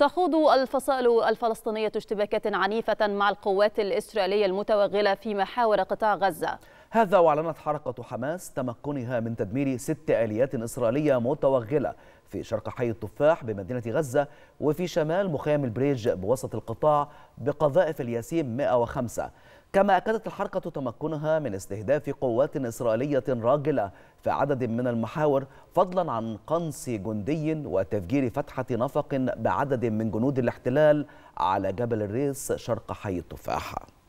تخوض الفصائل الفلسطينية اشتباكات عنيفة مع القوات الإسرائيلية المتوغلة في محاور قطاع غزة هذا وأعلنت حركة حماس تمكنها من تدمير ست آليات إسرائيلية متوغلة في شرق حي التفاح بمدينة غزة وفي شمال مخيم البريج بوسط القطاع بقذائف الياسيم 105 كما أكدت الحركة تمكنها من استهداف قوات إسرائيلية راجلة في عدد من المحاور فضلا عن قنص جندي وتفجير فتحة نفق بعدد من جنود الاحتلال على جبل الريس شرق حي التفاح